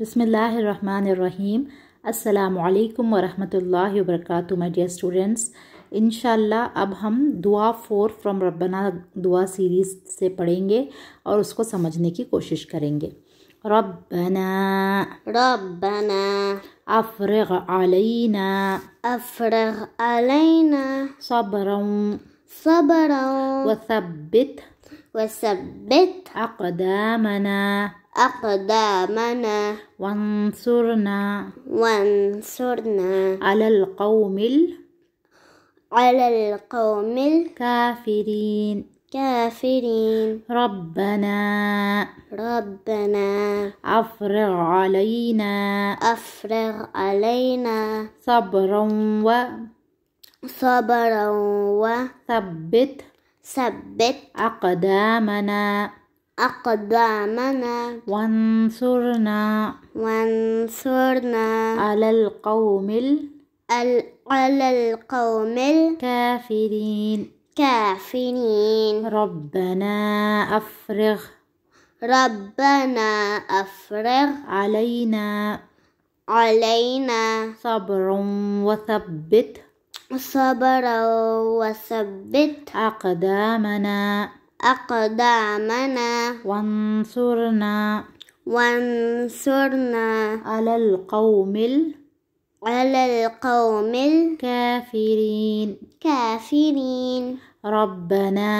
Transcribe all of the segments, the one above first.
بسم اللہ الرحمن الرحیم السلام علیکم ورحمۃ اللہ وبرکاتہ میں ڈیئر اسٹوڈنٹس انشاءاللہ اب ہم دعا فور فرام ربنا دعا سیریز سے پڑھیں گے اور اس کو سمجھنے کی کوشش کریں گے ربنا ربنا افرغ افرغ علینا علینا وثبت وثبت أقدامنا أقدامنا وانصرنا وانصرنا على القوم ال... على القوم الكافرين كافرين ربنا ربنا أفرغ علينا أفرغ علينا صبرا و صبرا وثبت ثبت أقدامنا أقدامنا وانصرنا وانصرنا على القوم ال... على القوم الكافرين كافرين ربنا أفرغ ربنا أفرغ علينا علينا صبر وثبت صبرا وثبت أقدامنا أقدامنا وانصرنا وانصرنا على القوم ال... على القوم الكافرين كافرين ربنا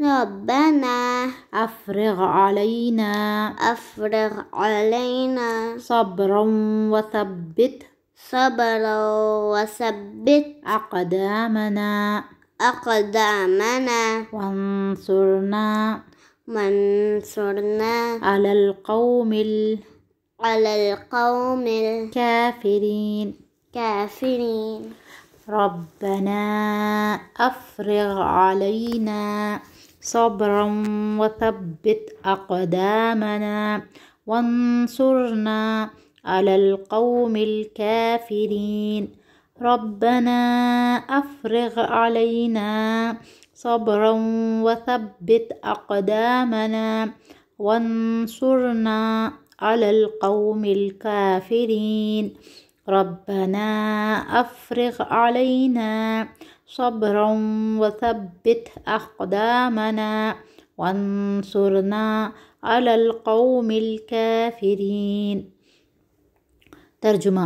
ربنا أفرغ علينا أفرغ علينا صبرا وثبت صبرا وثبت أقدامنا أقدامنا وانصرنا وانصرنا على القوم ال... على القوم الكافرين كافرين ربنا أفرغ علينا صبرا وثبت أقدامنا وانصرنا على القوم الكافرين ربنا افرغ علينا صبرا وثبت اقدامنا وانصرنا على القوم الكافرين ربنا افرغ علينا صبرا وثبت اقدامنا وانصرنا على القوم الكافرين ترجمہ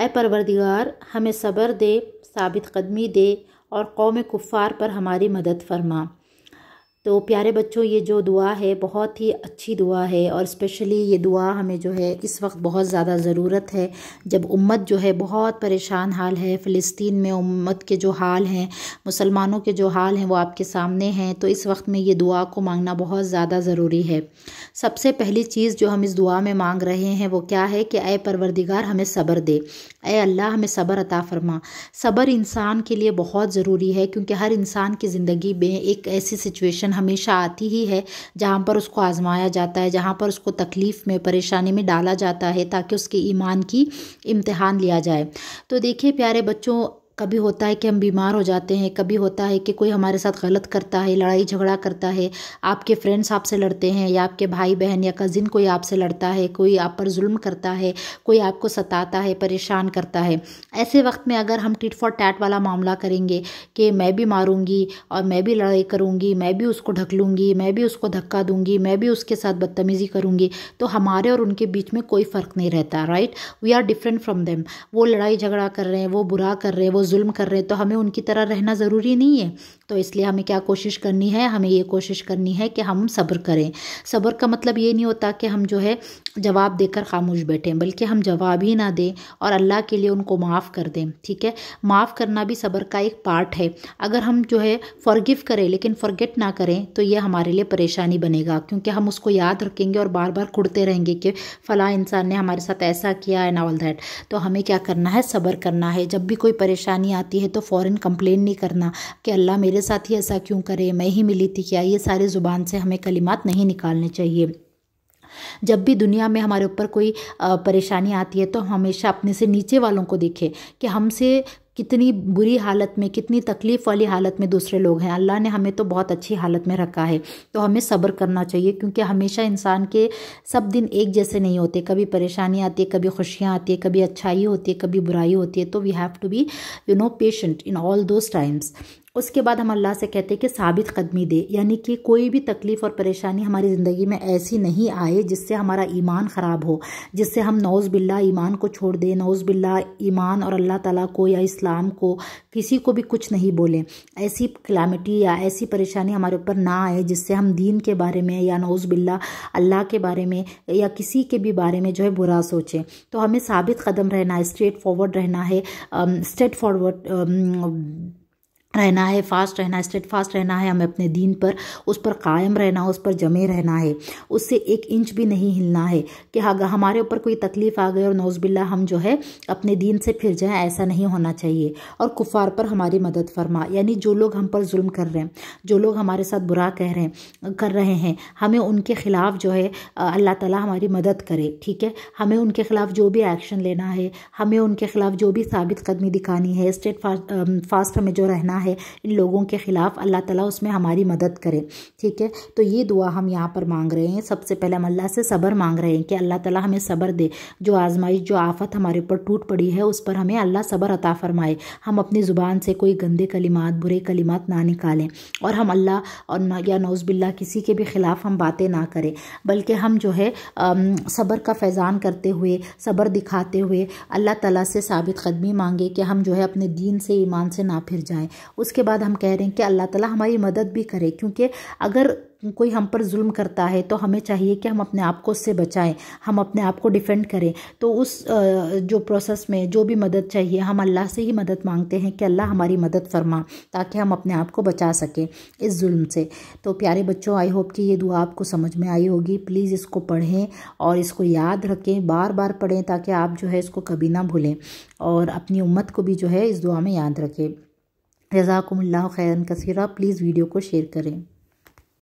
اے پروردگار ہمیں صبر دے ثابت قدمی دے اور قوم کفار پر ہماری مدد فرما تو پیارے بچوں یہ جو دعا ہے بہت ہی اچھی دعا ہے اور اسپیشلی یہ دعا ہمیں جو ہے اس وقت بہت زیادہ ضرورت ہے جب امت جو ہے بہت پریشان حال ہے فلسطین میں امت کے جو حال ہیں مسلمانوں کے جو حال ہیں وہ آپ کے سامنے ہیں تو اس وقت میں یہ دعا کو مانگنا بہت زیادہ ضروری ہے سب سے پہلی چیز جو ہم اس دعا میں مانگ رہے ہیں وہ کیا ہے کہ اے پروردگار ہمیں صبر دے اے اللہ ہمیں صبر عطا فرما صبر انسان کے لیے بہت ضروری ہے کیونکہ ہر انسان کی زندگی میں ایک ایسی سچویشن ہمیشہ آتی ہی ہے جہاں پر اس کو آزمایا جاتا ہے جہاں پر اس کو تکلیف میں پریشانی میں ڈالا جاتا ہے تاکہ اس کے ایمان کی امتحان لیا جائے تو دیکھیں پیارے بچوں کبھی ہوتا ہے کہ ہم بیمار ہو جاتے ہیں کبھی ہوتا ہے کہ کوئی ہمارے ساتھ غلط کرتا ہے لڑائی جھگڑا کرتا ہے آپ کے فرینڈس آپ سے لڑتے ہیں یا آپ کے بھائی بہن یا کزن کوئی آپ سے لڑتا ہے کوئی آپ پر ظلم کرتا ہے کوئی آپ کو ستاتا ہے پریشان کرتا ہے ایسے وقت میں اگر ہم ٹیٹ فور ٹیٹ والا معاملہ کریں گے کہ میں بھی ماروں گی اور میں بھی لڑائی کروں گی میں بھی اس کو ڈھک لوں گی میں بھی اس کو دھکا دوں گی میں بھی اس کے ساتھ بدتمیزی کروں گی تو ہمارے اور ان کے بیچ میں کوئی فرق نہیں رہتا right we are different from them وہ لڑائی جھگڑا کر رہے ہیں وہ برا کر رہے ہیں وہ ظلم کر رہے تو ہمیں ان کی طرح رہنا ضروری نہیں ہے تو اس لیے ہمیں کیا کوشش کرنی ہے ہمیں یہ کوشش کرنی ہے کہ ہم صبر کریں صبر کا مطلب یہ نہیں ہوتا کہ ہم جو ہے جواب دے کر خاموش بیٹھیں بلکہ ہم جواب ہی نہ دیں اور اللہ کے لیے ان کو معاف کر دیں ٹھیک ہے معاف کرنا بھی صبر کا ایک پارٹ ہے اگر ہم جو ہے فرگیو کریں لیکن فرگیٹ نہ کریں تو یہ ہمارے لیے پریشانی بنے گا کیونکہ ہم اس کو یاد رکھیں گے اور بار بار کڑتے رہیں گے کہ فلاں انسان نے ہمارے ساتھ ایسا کیا ہے ناول دیٹ تو ہمیں کیا کرنا ہے صبر کرنا ہے جب بھی کوئی پریشانی پریشانی آتی ہے تو فوراں کمپلین نہیں کرنا کہ اللہ میرے ساتھ ہی ایسا کیوں کرے میں ہی ملی تھی کیا یہ سارے زبان سے ہمیں کلمات نہیں نکالنے چاہیے جب بھی دنیا میں ہمارے اوپر کوئی پریشانی آتی ہے تو ہمیشہ اپنے سے نیچے والوں کو دیکھیں کہ ہم سے کتنی بری حالت میں کتنی تکلیف والی حالت میں دوسرے لوگ ہیں اللہ نے ہمیں تو بہت اچھی حالت میں رکھا ہے تو ہمیں صبر کرنا چاہیے کیونکہ ہمیشہ انسان کے سب دن ایک جیسے نہیں ہوتے کبھی پریشانی آتی ہے کبھی خوشیاں آتی ہیں کبھی اچھائی ہوتی ہے کبھی برائی ہوتی ہے تو we have to be you know patient in all those times اس کے بعد ہم اللہ سے کہتے ہیں کہ ثابت قدمی دے یعنی کہ کوئی بھی تکلیف اور پریشانی ہماری زندگی میں ایسی نہیں آئے جس سے ہمارا ایمان خراب ہو جس سے ہم نوز باللہ ایمان کو چھوڑ دیں نوز باللہ ایمان اور اللہ تعالیٰ کو یا اسلام کو کسی کو بھی کچھ نہیں بولیں ایسی کلامٹی یا ایسی پریشانی ہمارے اوپر نہ آئے جس سے ہم دین کے بارے میں یا نوز باللہ اللہ کے بارے میں یا کسی کے بھی بارے میں جو ہے برا سوچیں تو ہمیں ثابت قدم رہنا ہے اسٹریٹ فارورڈ رہنا ہے اسٹیٹ um, فارورڈ رہنا ہے فاسٹ رہنا ہے اسٹیٹ فاسٹ رہنا ہے ہمیں اپنے دین پر اس پر قائم رہنا ہے اس پر جمے رہنا ہے اس سے ایک انچ بھی نہیں ہلنا ہے کہ ہاں، ہمارے اوپر کوئی تکلیف آ گئی اور نوز باللہ ہم جو ہے اپنے دین سے پھر جائیں ایسا نہیں ہونا چاہیے اور کفار پر ہماری مدد فرما یعنی جو لوگ ہم پر ظلم کر رہے ہیں جو لوگ ہمارے ساتھ برا کہہ رہے ہیں کر رہے ہیں ہمیں ان کے خلاف جو ہے اللہ تعالیٰ ہماری مدد کرے ٹھیک ہے ہمیں ان کے خلاف جو بھی ایکشن لینا ہے ہمیں ان کے خلاف جو بھی ثابت قدمی دکھانی ہے اسٹیٹ فاسٹ ہمیں جو رہنا ہے ہے ان لوگوں کے خلاف اللہ تعالیٰ اس میں ہماری مدد کرے ٹھیک ہے تو یہ دعا ہم یہاں پر مانگ رہے ہیں سب سے پہلے ہم اللہ سے صبر مانگ رہے ہیں کہ اللہ تعالیٰ ہمیں صبر دے جو آزمائش جو آفت ہمارے اوپر ٹوٹ پڑی ہے اس پر ہمیں اللہ صبر عطا فرمائے ہم اپنی زبان سے کوئی گندے کلمات برے کلمات نہ نکالیں اور ہم اللہ اور یا نوز بلّہ کسی کے بھی خلاف ہم باتیں نہ کریں بلکہ ہم جو ہے صبر کا فیضان کرتے ہوئے صبر دکھاتے ہوئے اللہ تعالیٰ سے ثابت قدمی مانگے کہ ہم جو ہے اپنے دین سے ایمان سے نہ پھر جائیں اس کے بعد ہم کہہ رہے ہیں کہ اللہ تعالیٰ ہماری مدد بھی کرے کیونکہ اگر کوئی ہم پر ظلم کرتا ہے تو ہمیں چاہیے کہ ہم اپنے آپ کو اس سے بچائیں ہم اپنے آپ کو ڈیفینڈ کریں تو اس جو پروسیس میں جو بھی مدد چاہیے ہم اللہ سے ہی مدد مانگتے ہیں کہ اللہ ہماری مدد فرما تاکہ ہم اپنے آپ کو بچا سکیں اس ظلم سے تو پیارے بچوں آئی ہوپ کہ یہ دعا آپ کو سمجھ میں آئی ہوگی پلیز اس کو پڑھیں اور اس کو یاد رکھیں بار بار پڑھیں تاکہ آپ جو ہے اس کو کبھی نہ بھولیں اور اپنی امت کو بھی جو ہے اس دعا میں یاد رکھیں رضاکم اللہ خیرن کثیرہ پلیز ویڈیو کو شیئر کریں